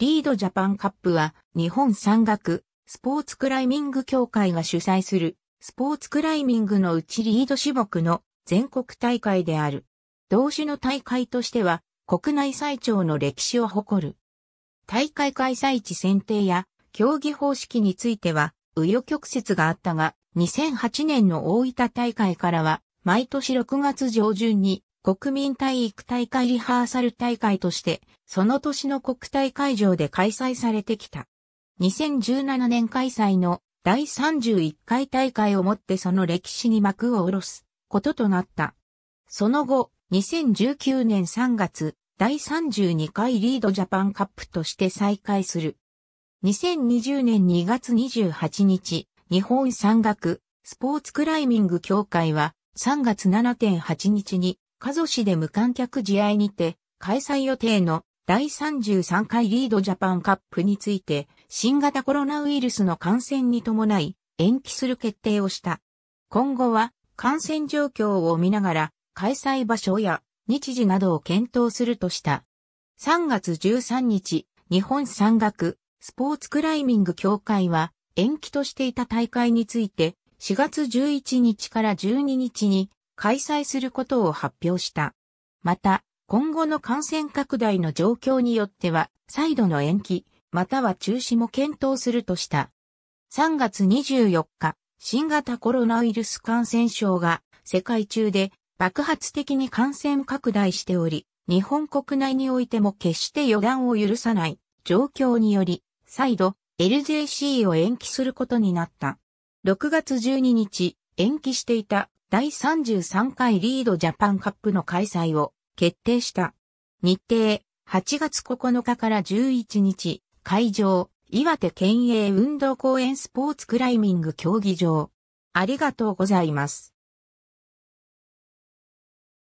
リードジャパンカップは日本山岳スポーツクライミング協会が主催するスポーツクライミングのうちリード種目の全国大会である。同種の大会としては国内最長の歴史を誇る。大会開催地選定や競技方式については紆余曲折があったが2008年の大分大会からは毎年6月上旬に国民体育大会リハーサル大会として、その年の国体会場で開催されてきた。2017年開催の第31回大会をもってその歴史に幕を下ろすこととなった。その後、2019年3月、第32回リードジャパンカップとして再開する。2020年2月28日、日本山岳スポーツクライミング協会は3月7.8日に加須市で無観客試合にて、開催予定の第33回リードジャパンカップについて、新型コロナウイルスの感染に伴い、延期する決定をした。今後は、感染状況を見ながら、開催場所や日時などを検討するとした。3月13日、日本山岳スポーツクライミング協会は延期としていた大会について4月11日から12日に開催することを発表した。また、今後の感染拡大の状況によっては、再度の延期、または中止も検討するとした。3月24日、新型コロナウイルス感染症が世界中で爆発的に感染拡大しており、日本国内においても決して予断を許さない状況により、再度 LJC を延期することになった。6月12日、延期していた第33回リードジャパンカップの開催を決定した。日程、8月9日から11日、会場、岩手県営運動公園スポーツクライミング競技場。ありがとうございます。